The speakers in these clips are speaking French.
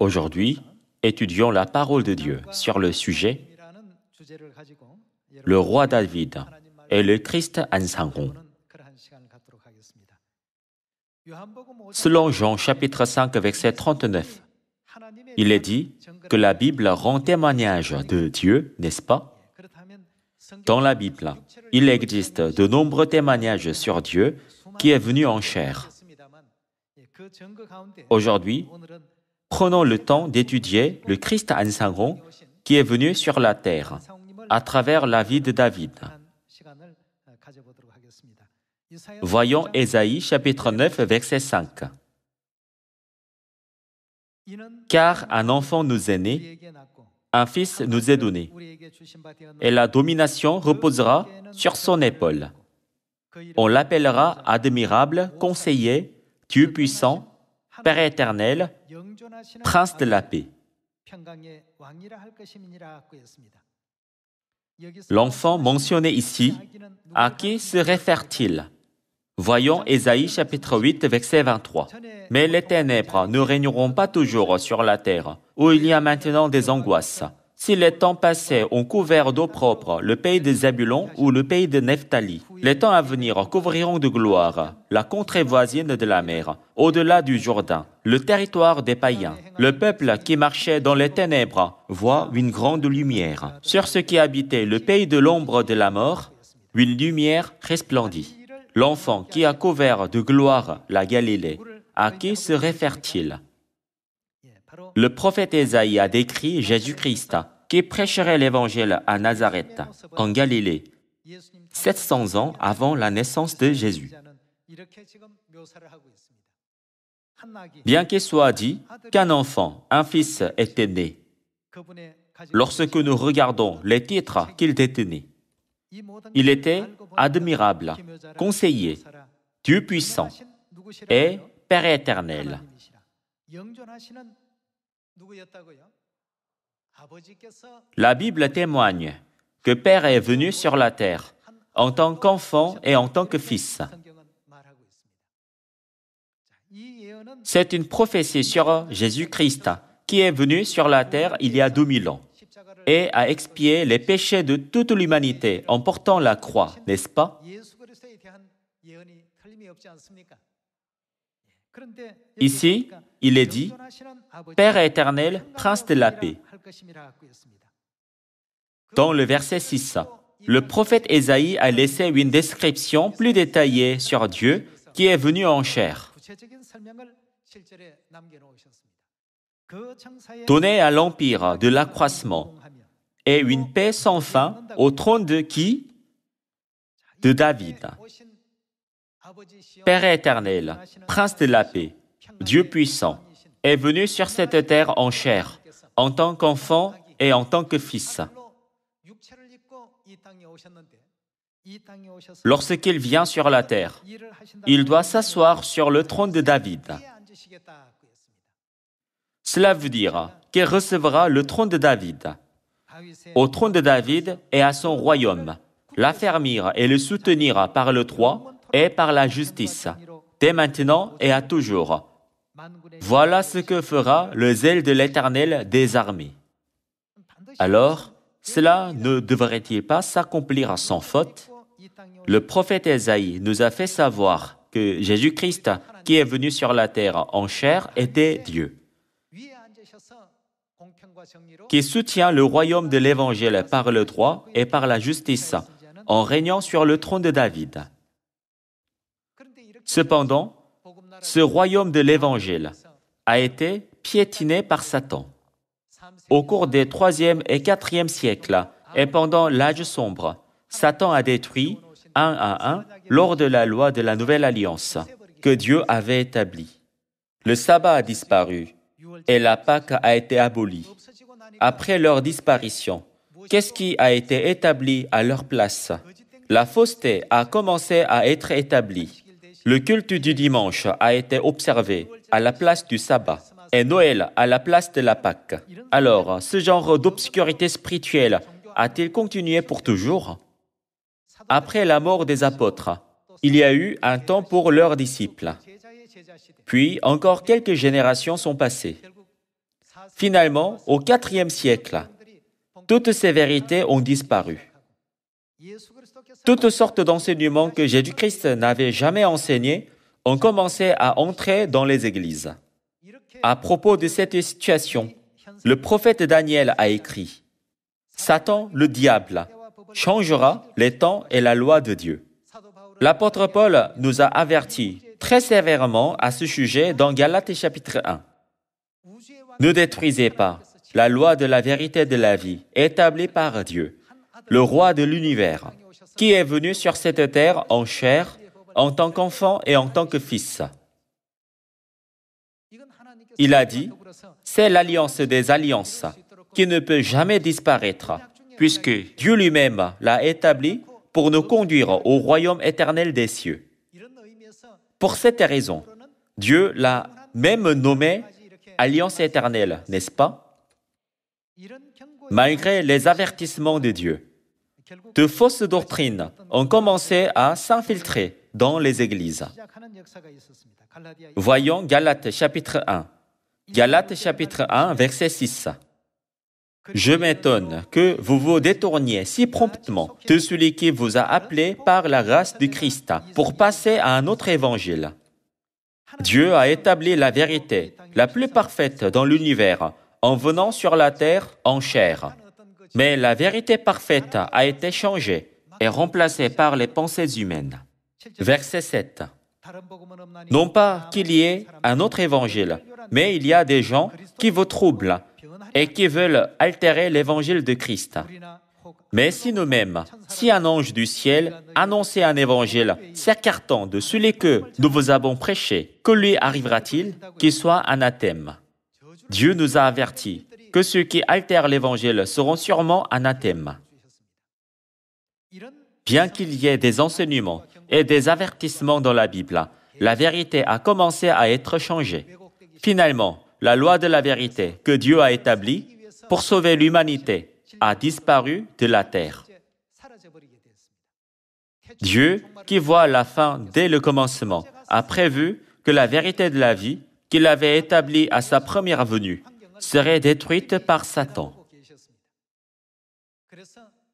Aujourd'hui, étudions la parole de Dieu sur le sujet le roi David et le Christ en Selon Jean chapitre 5 verset 39, il est dit que la Bible rend témoignage de Dieu, n'est-ce pas Dans la Bible, il existe de nombreux témoignages sur Dieu qui est venu en chair. Aujourd'hui, Prenons le temps d'étudier le Christ Ansangon qui est venu sur la terre à travers la vie de David. Voyons Ésaïe chapitre 9 verset 5. Car un enfant nous est né, un fils nous est donné, et la domination reposera sur son épaule. On l'appellera admirable, conseiller, Dieu puissant, Père éternel, prince de la paix. L'enfant mentionné ici, à qui se réfère-t-il Voyons Ésaïe chapitre 8, verset 23. Mais les ténèbres ne régneront pas toujours sur la terre, où il y a maintenant des angoisses. Si les temps passés ont couvert d'eau propre le pays de Zabulon ou le pays de Nephtali, les temps à venir couvriront de gloire la contrée voisine de la mer, au-delà du Jourdain, le territoire des païens. Le peuple qui marchait dans les ténèbres voit une grande lumière. Sur ce qui habitait le pays de l'ombre de la mort, une lumière resplendit. L'enfant qui a couvert de gloire la Galilée, à qui se réfère-t-il le prophète Esaïe a décrit Jésus-Christ qui prêcherait l'évangile à Nazareth, en Galilée, 700 ans avant la naissance de Jésus. Bien qu'il soit dit qu'un enfant, un fils était né, lorsque nous regardons les titres qu'il détenait, il était admirable, conseiller, Dieu puissant et Père éternel. La Bible témoigne que Père est venu sur la terre en tant qu'enfant et en tant que fils. C'est une prophétie sur Jésus-Christ qui est venu sur la terre il y a 2000 ans et a expié les péchés de toute l'humanité en portant la croix, n'est-ce pas Ici, il est dit, Père éternel, prince de la paix. Dans le verset 6 le prophète Ésaïe a laissé une description plus détaillée sur Dieu qui est venu en chair. Donner à l'Empire de l'accroissement et une paix sans fin au trône de qui De David. Père éternel, Prince de la paix, Dieu puissant, est venu sur cette terre en chair, en tant qu'enfant et en tant que fils. Lorsqu'il vient sur la terre, il doit s'asseoir sur le trône de David. Cela veut dire qu'il recevra le trône de David. Au trône de David et à son royaume, l'affermir et le soutenir par le droit, et par la justice, dès maintenant et à toujours. Voilà ce que fera le zèle de l'Éternel des armées. Alors, cela ne devrait-il pas s'accomplir sans faute Le prophète Esaïe nous a fait savoir que Jésus-Christ, qui est venu sur la terre en chair, était Dieu, qui soutient le royaume de l'Évangile par le droit et par la justice, en régnant sur le trône de David. Cependant, ce royaume de l'Évangile a été piétiné par Satan. Au cours des 3e et 4e siècles et pendant l'âge sombre, Satan a détruit, un à un, lors de la loi de la Nouvelle Alliance que Dieu avait établie. Le sabbat a disparu et la Pâque a été abolie. Après leur disparition, qu'est-ce qui a été établi à leur place La fausseté a commencé à être établie. Le culte du dimanche a été observé à la place du sabbat et Noël à la place de la Pâque. Alors, ce genre d'obscurité spirituelle a-t-il continué pour toujours Après la mort des apôtres, il y a eu un temps pour leurs disciples. Puis encore quelques générations sont passées. Finalement, au IVe siècle, toutes ces vérités ont disparu. Toutes sortes d'enseignements que Jésus-Christ n'avait jamais enseignés ont commencé à entrer dans les églises. À propos de cette situation, le prophète Daniel a écrit Satan, le diable, changera les temps et la loi de Dieu. L'apôtre Paul nous a avertis très sévèrement à ce sujet dans Galates chapitre 1. Ne détruisez pas la loi de la vérité de la vie établie par Dieu, le roi de l'univers, qui est venu sur cette terre en chair, en tant qu'enfant et en tant que fils. Il a dit, c'est l'alliance des alliances qui ne peut jamais disparaître, puisque Dieu lui-même l'a établie pour nous conduire au royaume éternel des cieux. Pour cette raison, Dieu l'a même nommé alliance éternelle, n'est-ce pas Malgré les avertissements de Dieu, de fausses doctrines ont commencé à s'infiltrer dans les églises. Voyons Galates chapitre 1. Galates chapitre 1, verset 6. Je m'étonne que vous vous détourniez si promptement de celui qui vous a appelé par la grâce du Christ pour passer à un autre évangile. Dieu a établi la vérité, la plus parfaite dans l'univers, en venant sur la terre en chair. Mais la vérité parfaite a été changée et remplacée par les pensées humaines. Verset 7. Non pas qu'il y ait un autre évangile, mais il y a des gens qui vous troublent et qui veulent altérer l'évangile de Christ. Mais si nous-mêmes, si un ange du ciel annonçait un évangile s'écartant de celui que nous vous avons prêché, que lui arrivera-t-il qu'il soit anathème Dieu nous a avertis que ceux qui altèrent l'Évangile seront sûrement anathèmes. Bien qu'il y ait des enseignements et des avertissements dans la Bible, la vérité a commencé à être changée. Finalement, la loi de la vérité que Dieu a établie pour sauver l'humanité a disparu de la terre. Dieu, qui voit la fin dès le commencement, a prévu que la vérité de la vie qu'il avait établie à sa première venue serait détruite par Satan.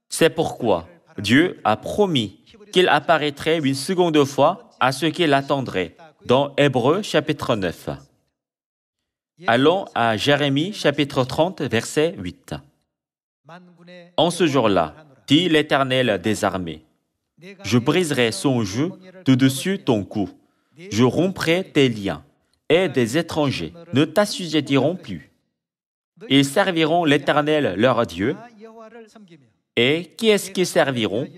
C'est pourquoi Dieu a promis qu'il apparaîtrait une seconde fois à ceux qui l'attendraient, dans Hébreu chapitre 9. Allons à Jérémie chapitre 30 verset 8. En ce jour-là, dit l'Éternel des armées, je briserai son jeu de dessus ton cou, je romprai tes liens, et des étrangers ne t'assujettiront plus. Ils serviront l'Éternel leur Dieu. Et qui est-ce qu'ils serviront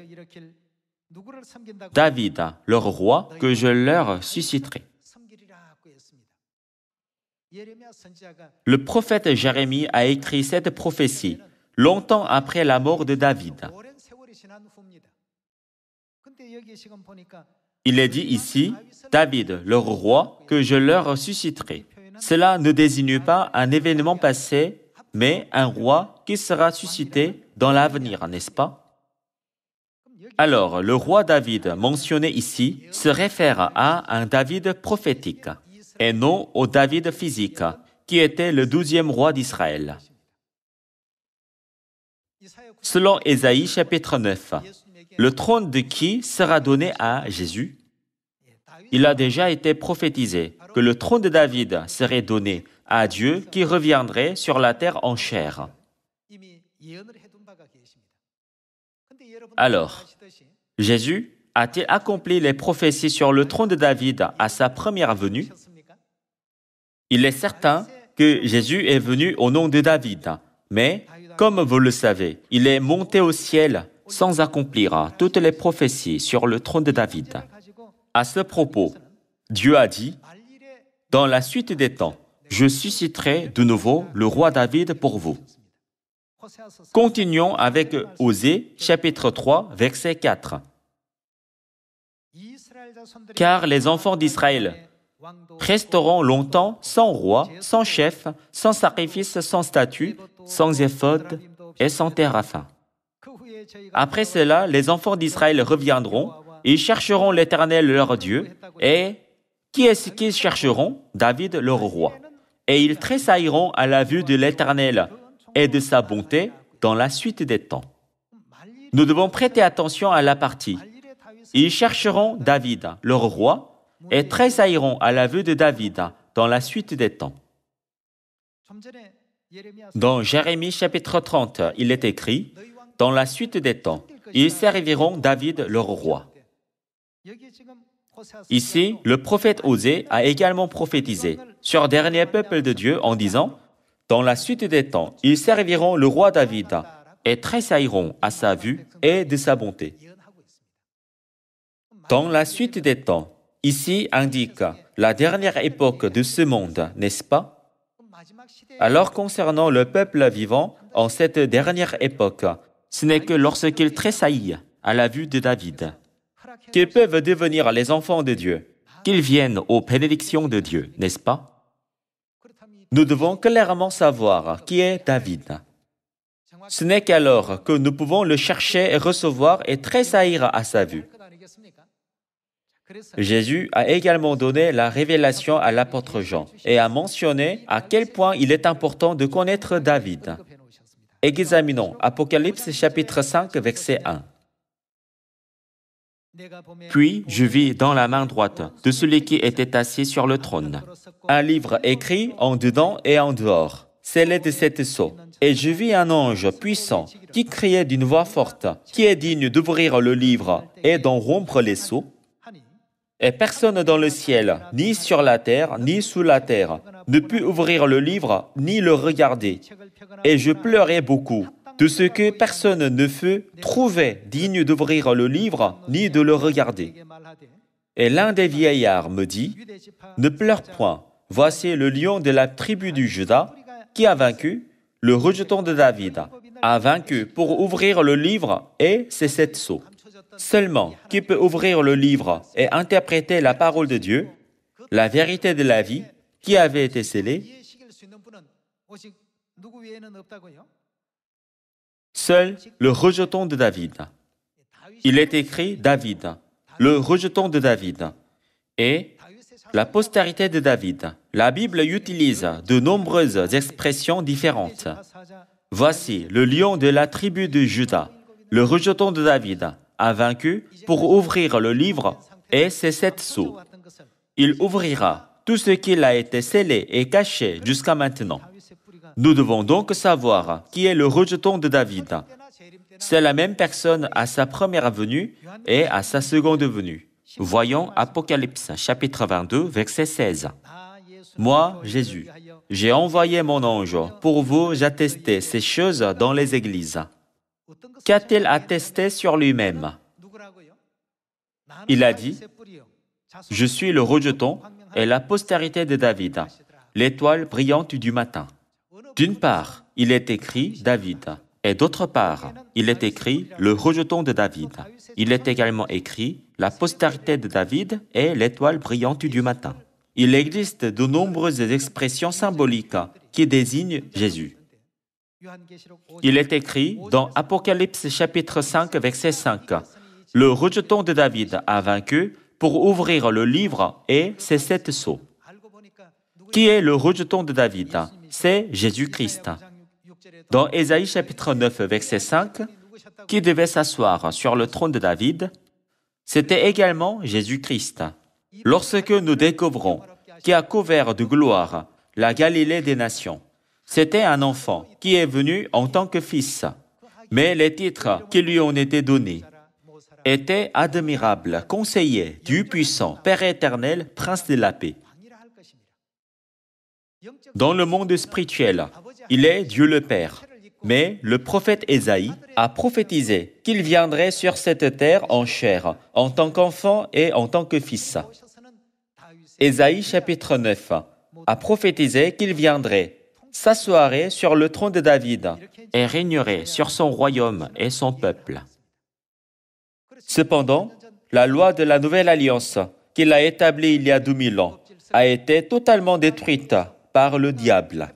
David, leur roi, que je leur susciterai. Le prophète Jérémie a écrit cette prophétie longtemps après la mort de David. Il est dit ici, David, leur roi, que je leur susciterai. Cela ne désigne pas un événement passé, mais un roi qui sera suscité dans l'avenir, n'est-ce pas alors, le roi David mentionné ici se réfère à un David prophétique et non au David physique, qui était le douzième roi d'Israël. Selon Ésaïe chapitre 9, le trône de qui sera donné à Jésus il a déjà été prophétisé que le trône de David serait donné à Dieu qui reviendrait sur la terre en chair. Alors, Jésus a-t-il accompli les prophéties sur le trône de David à sa première venue Il est certain que Jésus est venu au nom de David, mais, comme vous le savez, il est monté au ciel sans accomplir toutes les prophéties sur le trône de David. À ce propos, Dieu a dit, Dans la suite des temps, je susciterai de nouveau le roi David pour vous. Continuons avec Osée chapitre 3 verset 4. Car les enfants d'Israël resteront longtemps sans roi, sans chef, sans sacrifice, sans statut, sans éphod et sans terre Après cela, les enfants d'Israël reviendront, ils chercheront l'Éternel leur Dieu, et qui est-ce qu'ils chercheront David leur roi. Et ils tressailleront à la vue de l'Éternel et de sa bonté dans la suite des temps. Nous devons prêter attention à la partie. Ils chercheront David, leur roi, et tressailleront à la vue de David dans la suite des temps. Dans Jérémie chapitre 30, il est écrit, Dans la suite des temps, ils serviront David leur roi. Ici, le prophète Osée a également prophétisé sur le dernier peuple de Dieu en disant Dans la suite des temps, ils serviront le roi David et tressailleront à sa vue et de sa bonté. Dans la suite des temps, ici indique la dernière époque de ce monde, n'est-ce pas alors concernant le peuple vivant en cette dernière époque, ce n'est que lorsqu'il tressaillit à la vue de David qu'ils peuvent devenir les enfants de Dieu, qu'ils viennent aux bénédictions de Dieu, n'est-ce pas Nous devons clairement savoir qui est David. Ce n'est qu'alors que nous pouvons le chercher et recevoir et tressaillir à sa vue. Jésus a également donné la révélation à l'apôtre Jean et a mentionné à quel point il est important de connaître David. Examinons Apocalypse chapitre 5 verset 1. Puis je vis dans la main droite de celui qui était assis sur le trône un livre écrit en dedans et en dehors, scellé de sept sceaux. Et je vis un ange puissant qui criait d'une voix forte, qui est digne d'ouvrir le livre et d'en rompre les sceaux. Et personne dans le ciel, ni sur la terre, ni sous la terre, ne put ouvrir le livre, ni le regarder. Et je pleurais beaucoup de ce que personne ne fut, trouvé digne d'ouvrir le livre ni de le regarder. Et l'un des vieillards me dit, Ne pleure point, voici le lion de la tribu du Juda qui a vaincu, le rejeton de David, a vaincu pour ouvrir le livre et ses sept sceaux. Seulement, qui peut ouvrir le livre et interpréter la parole de Dieu, la vérité de la vie qui avait été scellée Seul le rejeton de David. Il est écrit David, le rejeton de David, et la postérité de David. La Bible utilise de nombreuses expressions différentes. Voici le lion de la tribu de Juda, le rejeton de David, a vaincu pour ouvrir le livre et ses sept sceaux. Il ouvrira tout ce qu'il a été scellé et caché jusqu'à maintenant. Nous devons donc savoir qui est le rejeton de David. C'est la même personne à sa première venue et à sa seconde venue. Voyons Apocalypse chapitre 22 verset 16. Moi, Jésus, j'ai envoyé mon ange pour vous attester ces choses dans les églises. Qu'a-t-il attesté sur lui-même Il a dit, Je suis le rejeton et la postérité de David, l'étoile brillante du matin. D'une part, il est écrit David, et d'autre part, il est écrit le rejeton de David. Il est également écrit la postérité de David et l'étoile brillante du matin. Il existe de nombreuses expressions symboliques qui désignent Jésus. Il est écrit dans Apocalypse chapitre 5 verset 5, Le rejeton de David a vaincu pour ouvrir le livre et ses sept sceaux. Qui est le rejeton de David c'est Jésus-Christ. Dans Ésaïe chapitre 9, verset 5, qui devait s'asseoir sur le trône de David, c'était également Jésus-Christ. Lorsque nous découvrons qui a couvert de gloire la Galilée des nations, c'était un enfant qui est venu en tant que fils. Mais les titres qui lui ont été donnés étaient admirables, conseiller Dieu puissant Père éternel, Prince de la paix. Dans le monde spirituel, il est Dieu le Père. Mais le prophète Ésaïe a prophétisé qu'il viendrait sur cette terre en chair, en tant qu'enfant et en tant que fils. Ésaïe chapitre 9 a prophétisé qu'il viendrait, s'asseoir sur le trône de David et régnerait sur son royaume et son peuple. Cependant, la loi de la Nouvelle Alliance, qu'il a établie il y a 2000 ans, a été totalement détruite par le diable.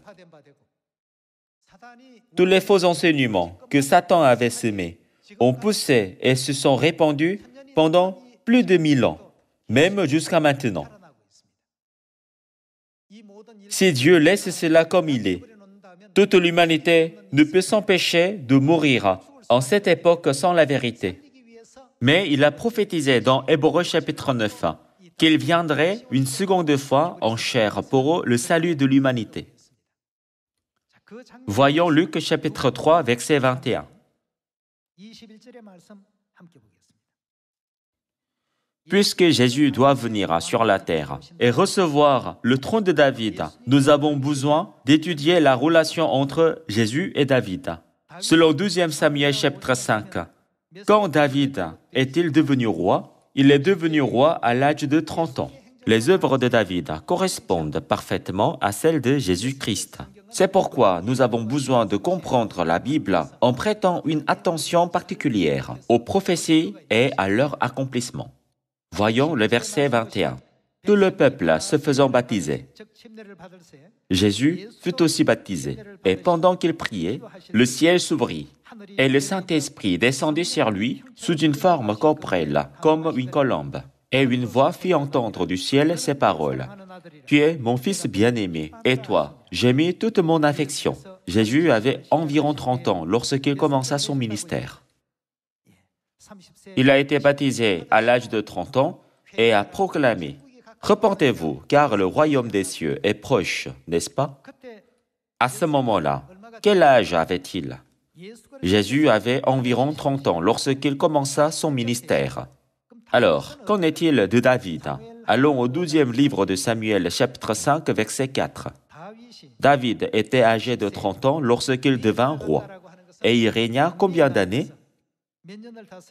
Tous les faux enseignements que Satan avait semés ont poussé et se sont répandus pendant plus de mille ans, même jusqu'à maintenant. Si Dieu laisse cela comme il est, toute l'humanité ne peut s'empêcher de mourir en cette époque sans la vérité. Mais il a prophétisé dans Hébreu chapitre 9 qu'il viendrait une seconde fois en chair pour le salut de l'humanité. Voyons Luc chapitre 3, verset 21. Puisque Jésus doit venir sur la terre et recevoir le trône de David, nous avons besoin d'étudier la relation entre Jésus et David. Selon 2 Samuel chapitre 5, quand David est-il devenu roi il est devenu roi à l'âge de 30 ans. Les œuvres de David correspondent parfaitement à celles de Jésus-Christ. C'est pourquoi nous avons besoin de comprendre la Bible en prêtant une attention particulière aux prophéties et à leur accomplissement. Voyons le verset 21 tout le peuple se faisant baptiser. Jésus fut aussi baptisé, et pendant qu'il priait, le ciel s'ouvrit, et le Saint-Esprit descendit sur lui sous une forme corporelle, comme une colombe. Et une voix fit entendre du ciel ces paroles. Tu es mon fils bien-aimé, et toi, j'ai mis toute mon affection. Jésus avait environ 30 ans lorsqu'il commença son ministère. Il a été baptisé à l'âge de 30 ans et a proclamé Repentez-vous, car le royaume des cieux est proche, n'est-ce pas À ce moment-là, quel âge avait-il Jésus avait environ 30 ans lorsqu'il commença son ministère. Alors, qu'en est-il de David Allons au douzième livre de Samuel, chapitre 5, verset 4. David était âgé de 30 ans lorsqu'il devint roi, et il régna combien d'années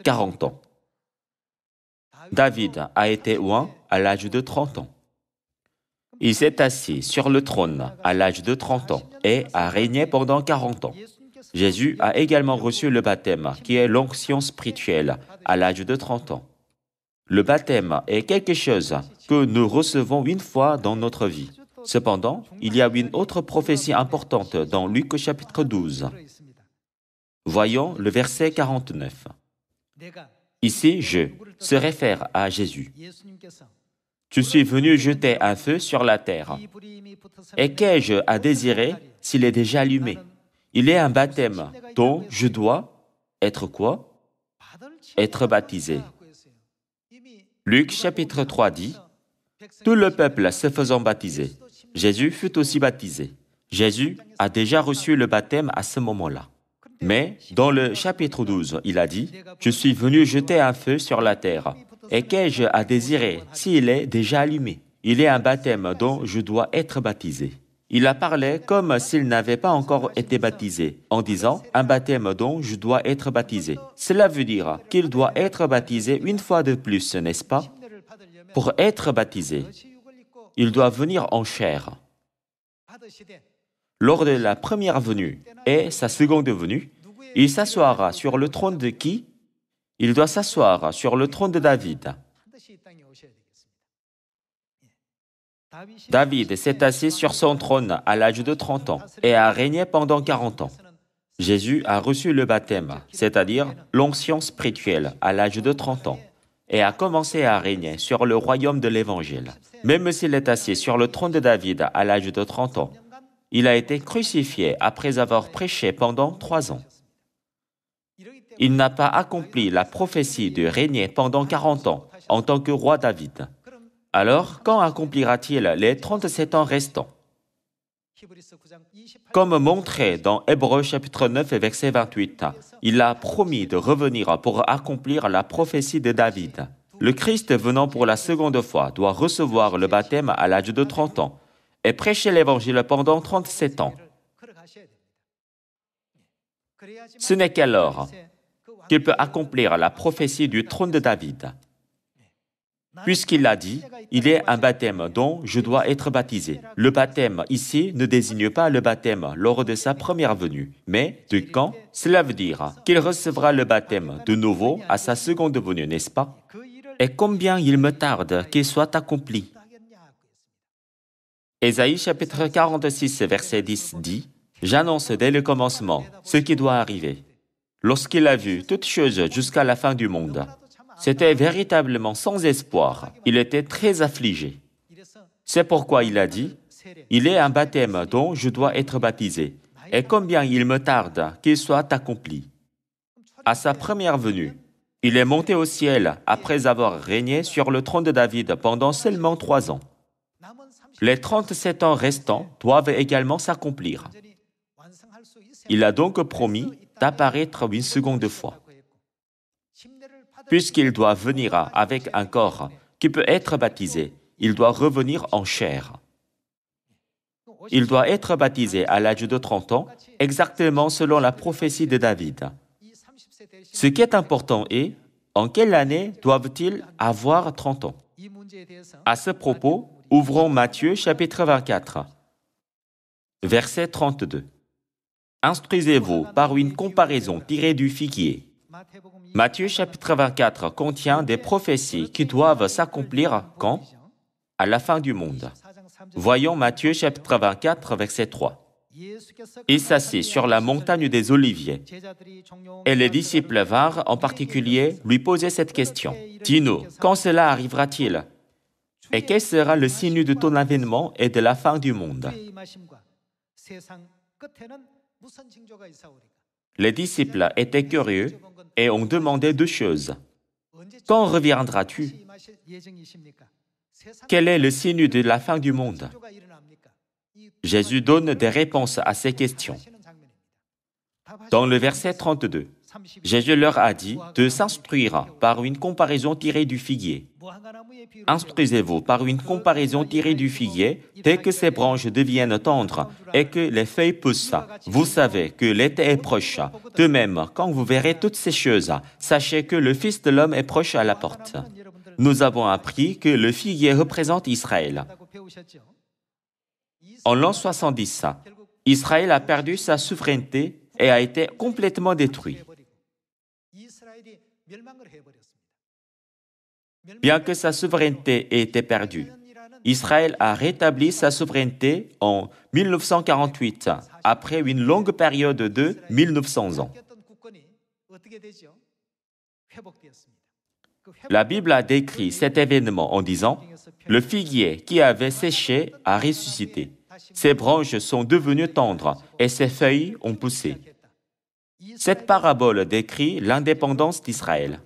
40 ans. David a été oint à l'âge de 30 ans. Il s'est assis sur le trône à l'âge de 30 ans et a régné pendant 40 ans. Jésus a également reçu le baptême, qui est l'onction spirituelle, à l'âge de 30 ans. Le baptême est quelque chose que nous recevons une fois dans notre vie. Cependant, il y a une autre prophétie importante dans Luc chapitre 12. Voyons le verset 49. Ici, je se réfère à Jésus. Je suis venu jeter un feu sur la terre. Et qu'ai-je à désirer s'il est déjà allumé Il est un baptême dont je dois être quoi Être baptisé. Luc chapitre 3 dit, Tout le peuple se faisant baptiser, Jésus fut aussi baptisé. Jésus a déjà reçu le baptême à ce moment-là. Mais dans le chapitre 12, il a dit, Je suis venu jeter un feu sur la terre. Et qu'ai-je à désirer s'il est déjà allumé Il est un baptême dont je dois être baptisé. Il a parlé comme s'il n'avait pas encore été baptisé, en disant un baptême dont je dois être baptisé. Cela veut dire qu'il doit être baptisé une fois de plus, n'est-ce pas Pour être baptisé, il doit venir en chair lors de la première venue et sa seconde venue, il s'assoira sur le trône de qui Il doit s'asseoir sur le trône de David. David s'est assis sur son trône à l'âge de 30 ans et a régné pendant 40 ans. Jésus a reçu le baptême, c'est-à-dire l'onction spirituelle, à l'âge de 30 ans, et a commencé à régner sur le royaume de l'Évangile. Même s'il est assis sur le trône de David à l'âge de 30 ans, il a été crucifié après avoir prêché pendant trois ans. Il n'a pas accompli la prophétie de régner pendant 40 ans en tant que roi David. Alors, quand accomplira-t-il les 37 ans restants Comme montré dans Hébreu chapitre 9 verset 28, il a promis de revenir pour accomplir la prophétie de David. Le Christ venant pour la seconde fois doit recevoir le baptême à l'âge de 30 ans et prêcher l'Évangile pendant 37 ans. Ce n'est qu'alors qu'il peut accomplir la prophétie du trône de David. Puisqu'il l'a dit, il est un baptême dont je dois être baptisé. Le baptême ici ne désigne pas le baptême lors de sa première venue, mais de quand Cela veut dire qu'il recevra le baptême de nouveau à sa seconde venue, n'est-ce pas Et combien il me tarde qu'il soit accompli. Esaïe, chapitre 46, verset 10 dit, J'annonce dès le commencement ce qui doit arriver. Lorsqu'il a vu toutes choses jusqu'à la fin du monde, c'était véritablement sans espoir. Il était très affligé. C'est pourquoi il a dit, Il est un baptême dont je dois être baptisé, et combien il me tarde qu'il soit accompli. À sa première venue, il est monté au ciel après avoir régné sur le trône de David pendant seulement trois ans. Les 37 ans restants doivent également s'accomplir. Il a donc promis d'apparaître une seconde fois, puisqu'il doit venir avec un corps qui peut être baptisé. Il doit revenir en chair. Il doit être baptisé à l'âge de 30 ans, exactement selon la prophétie de David. Ce qui est important est en quelle année doivent-ils avoir 30 ans À ce propos, Ouvrons Matthieu chapitre 24, verset 32. Instruisez-vous par une comparaison tirée du figuier. Matthieu chapitre 24 contient des prophéties qui doivent s'accomplir quand À la fin du monde. Voyons Matthieu chapitre 24 verset 3. Il s'assit sur la montagne des Oliviers et les disciples vinrent en particulier lui poser cette question. Dis-nous, quand cela arrivera-t-il et quel sera le signe de ton avènement et de la fin du monde Les disciples étaient curieux et ont demandé deux choses. Quand reviendras-tu Quel est le signe de la fin du monde Jésus donne des réponses à ces questions. Dans le verset 32, Jésus leur a dit de s'instruire par une comparaison tirée du figuier. Instruisez-vous par une comparaison tirée du figuier, dès que ses branches deviennent tendres et que les feuilles poussent. Vous savez que l'été est proche. De même, quand vous verrez toutes ces choses, sachez que le Fils de l'homme est proche à la porte. Nous avons appris que le figuier représente Israël. En l'an 70, Israël a perdu sa souveraineté et a été complètement détruit. Bien que sa souveraineté ait été perdue, Israël a rétabli sa souveraineté en 1948, après une longue période de 1900 ans. La Bible a décrit cet événement en disant, Le figuier qui avait séché a ressuscité. Ses branches sont devenues tendres et ses feuilles ont poussé. Cette parabole décrit l'indépendance d'Israël.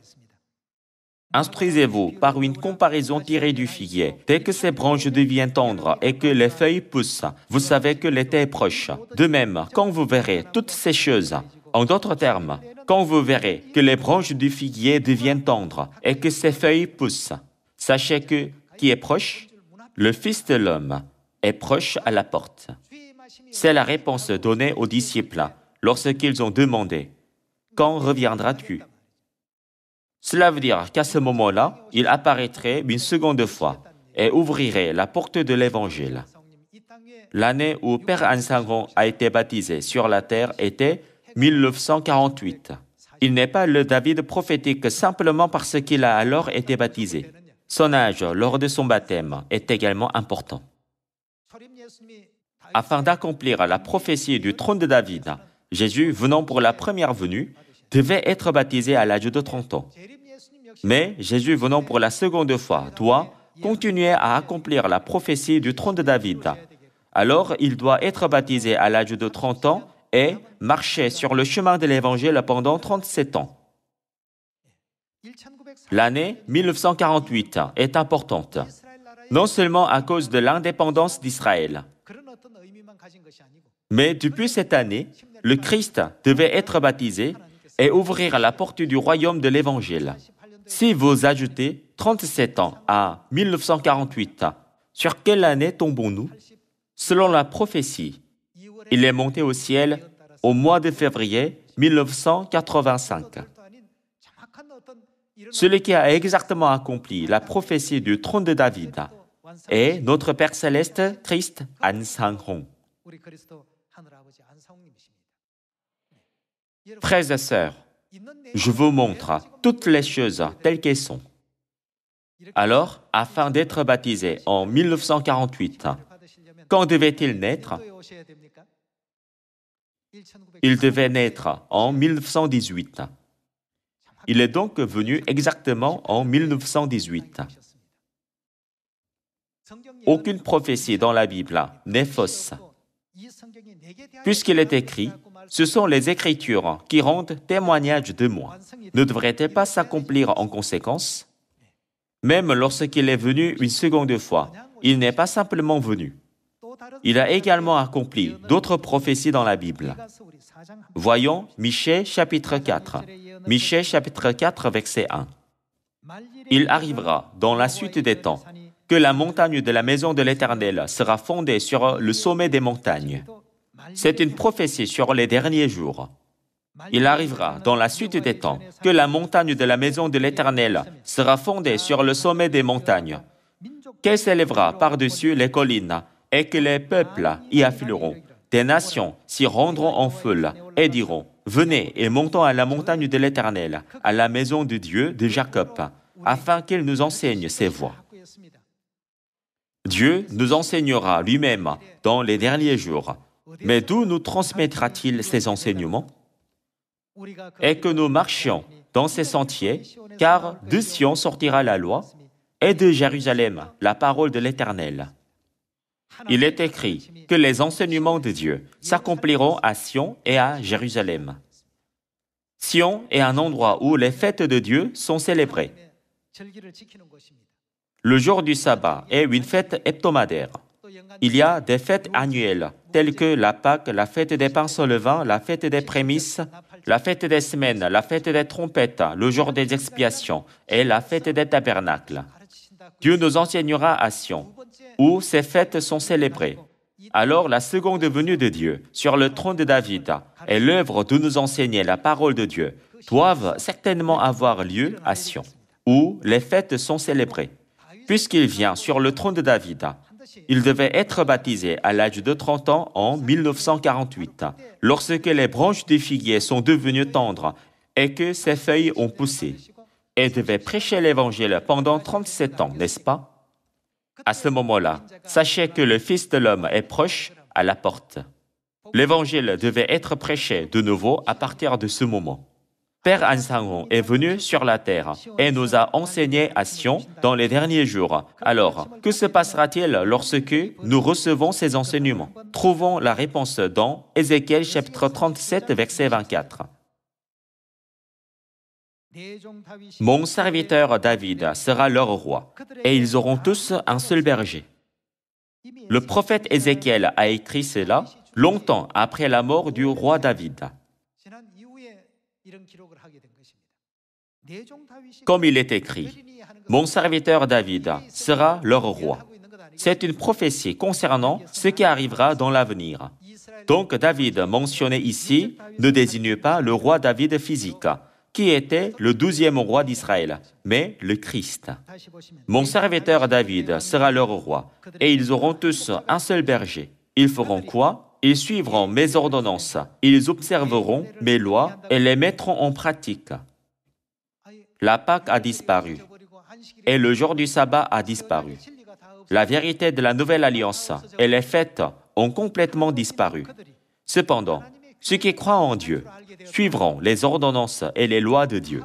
Instruisez-vous par une comparaison tirée du figuier. Dès que ses branches deviennent tendres et que les feuilles poussent, vous savez que l'été est proche. De même, quand vous verrez toutes ces choses, en d'autres termes, quand vous verrez que les branches du figuier deviennent tendres et que ses feuilles poussent, sachez que qui est proche Le Fils de l'homme est proche à la porte. C'est la réponse donnée aux disciples lorsqu'ils ont demandé Quand reviendras-tu Cela veut dire qu'à ce moment-là, il apparaîtrait une seconde fois et ouvrirait la porte de l'Évangile. L'année où Père Ansangon a été baptisé sur la terre était 1948. Il n'est pas le David prophétique simplement parce qu'il a alors été baptisé. Son âge lors de son baptême est également important. Afin d'accomplir la prophétie du trône de David, Jésus, venant pour la première venue, devait être baptisé à l'âge de 30 ans. Mais Jésus venant pour la seconde fois doit continuer à accomplir la prophétie du trône de David. Alors il doit être baptisé à l'âge de 30 ans et marcher sur le chemin de l'Évangile pendant 37 ans. L'année 1948 est importante, non seulement à cause de l'indépendance d'Israël, mais depuis cette année, le Christ devait être baptisé et ouvrir la porte du royaume de l'Évangile. Si vous ajoutez 37 ans à 1948, sur quelle année tombons-nous Selon la prophétie, il est monté au ciel au mois de février 1985. Celui qui a exactement accompli la prophétie du trône de David est notre Père céleste, Christ An Sang-hong. Frères et sœurs, je vous montre toutes les choses telles qu'elles sont. Alors, afin d'être baptisé en 1948, quand devait-il naître Il devait naître en 1918. Il est donc venu exactement en 1918. Aucune prophétie dans la Bible n'est fausse, puisqu'il est écrit ce sont les Écritures qui rendent témoignage de moi. Ne devrait-elle pas s'accomplir en conséquence Même lorsqu'il est venu une seconde fois, il n'est pas simplement venu. Il a également accompli d'autres prophéties dans la Bible. Voyons Michée chapitre 4. Michée chapitre 4 verset 1. Il arrivera dans la suite des temps que la montagne de la maison de l'Éternel sera fondée sur le sommet des montagnes, c'est une prophétie sur les derniers jours. Il arrivera dans la suite des temps que la montagne de la maison de l'Éternel sera fondée sur le sommet des montagnes, qu'elle s'élèvera par-dessus les collines et que les peuples y afflueront, Des nations s'y rendront en foule et diront, Venez et montons à la montagne de l'Éternel, à la maison de Dieu de Jacob, afin qu'il nous enseigne ses voies. Dieu nous enseignera lui-même dans les derniers jours mais d'où nous transmettra-t-il ces enseignements Et que nous marchions dans ces sentiers, car de Sion sortira la loi, et de Jérusalem la parole de l'Éternel. Il est écrit que les enseignements de Dieu s'accompliront à Sion et à Jérusalem. Sion est un endroit où les fêtes de Dieu sont célébrées. Le jour du sabbat est une fête hebdomadaire. Il y a des fêtes annuelles, telles que la Pâque, la fête des pains le levain, la fête des prémices, la fête des semaines, la fête des trompettes, le jour des expiations et la fête des tabernacles. Dieu nous enseignera à Sion, où ces fêtes sont célébrées. Alors la seconde venue de Dieu sur le trône de David et l'œuvre de nous enseigner la parole de Dieu doivent certainement avoir lieu à Sion, où les fêtes sont célébrées. Puisqu'il vient sur le trône de David, il devait être baptisé à l'âge de 30 ans en 1948, lorsque les branches des figuiers sont devenues tendres et que ses feuilles ont poussé. Il devait prêcher l'Évangile pendant 37 ans, n'est-ce pas À ce moment-là, sachez que le Fils de l'homme est proche à la porte. L'Évangile devait être prêché de nouveau à partir de ce moment. Père Ansangon est venu sur la terre et nous a enseigné à Sion dans les derniers jours. Alors, que se passera-t-il lorsque nous recevons ces enseignements Trouvons la réponse dans Ézéchiel chapitre 37 verset 24. Mon serviteur David sera leur roi, et ils auront tous un seul berger. Le prophète Ézéchiel a écrit cela longtemps après la mort du roi David. Comme il est écrit, Mon serviteur David sera leur roi. C'est une prophétie concernant ce qui arrivera dans l'avenir. Donc David mentionné ici ne désigne pas le roi David physique, qui était le douzième roi d'Israël, mais le Christ. Mon serviteur David sera leur roi, et ils auront tous un seul berger. Ils feront quoi ils suivront mes ordonnances, ils observeront mes lois et les mettront en pratique. La Pâque a disparu et le jour du sabbat a disparu. La vérité de la nouvelle alliance et les fêtes ont complètement disparu. Cependant, ceux qui croient en Dieu suivront les ordonnances et les lois de Dieu.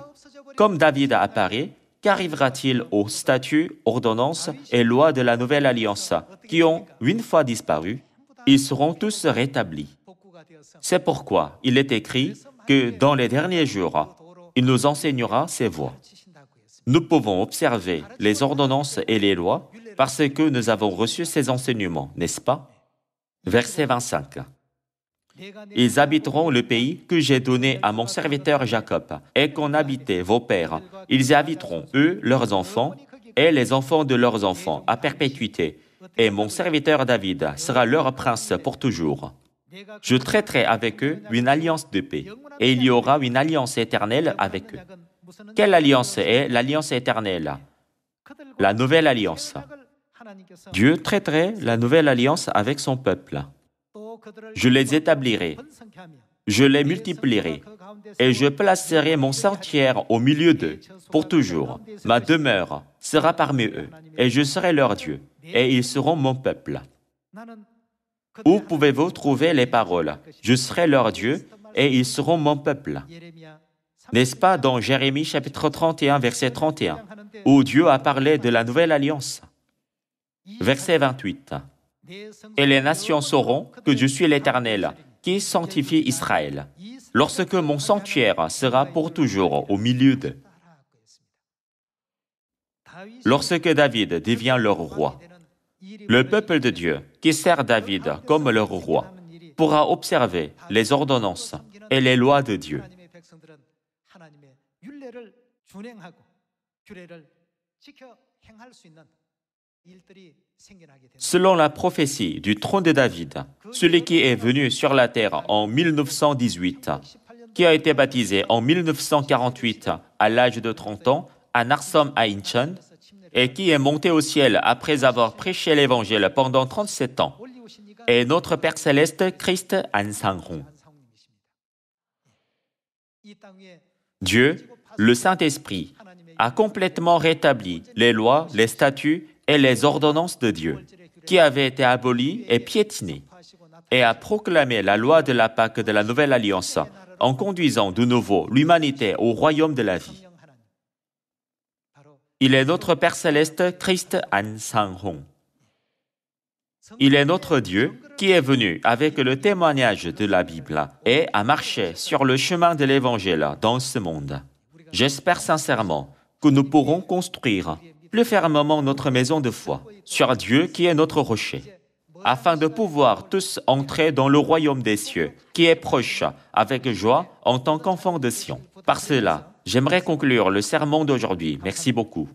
Comme David a apparu, qu'arrivera-t-il aux statuts, ordonnances et lois de la nouvelle alliance qui ont, une fois disparu, ils seront tous rétablis. C'est pourquoi il est écrit que dans les derniers jours, il nous enseignera ses voies. Nous pouvons observer les ordonnances et les lois parce que nous avons reçu ses enseignements, n'est-ce pas Verset 25. Ils habiteront le pays que j'ai donné à mon serviteur Jacob, et qu'ont habitait vos pères. Ils y habiteront, eux, leurs enfants, et les enfants de leurs enfants, à perpétuité, et mon serviteur David sera leur prince pour toujours. Je traiterai avec eux une alliance de paix, et il y aura une alliance éternelle avec eux. Quelle alliance est l'alliance éternelle La nouvelle alliance. Dieu traiterait la nouvelle alliance avec son peuple. Je les établirai, je les multiplierai, et je placerai mon sentier au milieu d'eux pour toujours. Ma demeure sera parmi eux, et je serai leur Dieu et ils seront mon peuple. Où pouvez-vous trouver les paroles Je serai leur Dieu et ils seront mon peuple. N'est-ce pas dans Jérémie chapitre 31, verset 31, où Dieu a parlé de la nouvelle alliance Verset 28. Et les nations sauront que je suis l'Éternel qui sanctifie Israël, lorsque mon sanctuaire sera pour toujours au milieu d'eux. Lorsque David devient leur roi, le peuple de Dieu, qui sert David comme leur roi, pourra observer les ordonnances et les lois de Dieu. Selon la prophétie du trône de David, celui qui est venu sur la terre en 1918, qui a été baptisé en 1948 à l'âge de 30 ans à Narsom à et qui est monté au ciel après avoir prêché l'Évangile pendant 37 ans, est notre Père céleste Christ An Dieu, le Saint-Esprit, a complètement rétabli les lois, les statuts et les ordonnances de Dieu, qui avaient été abolies et piétinées, et a proclamé la loi de la Pâque de la Nouvelle Alliance en conduisant de nouveau l'humanité au royaume de la vie. Il est notre Père céleste, Christ An Sang-hong. Il est notre Dieu qui est venu avec le témoignage de la Bible et a marché sur le chemin de l'Évangile dans ce monde. J'espère sincèrement que nous pourrons construire plus fermement notre maison de foi sur Dieu qui est notre rocher, afin de pouvoir tous entrer dans le royaume des cieux qui est proche avec joie en tant qu'enfants de Sion. Par cela, J'aimerais conclure le sermon d'aujourd'hui. Merci beaucoup.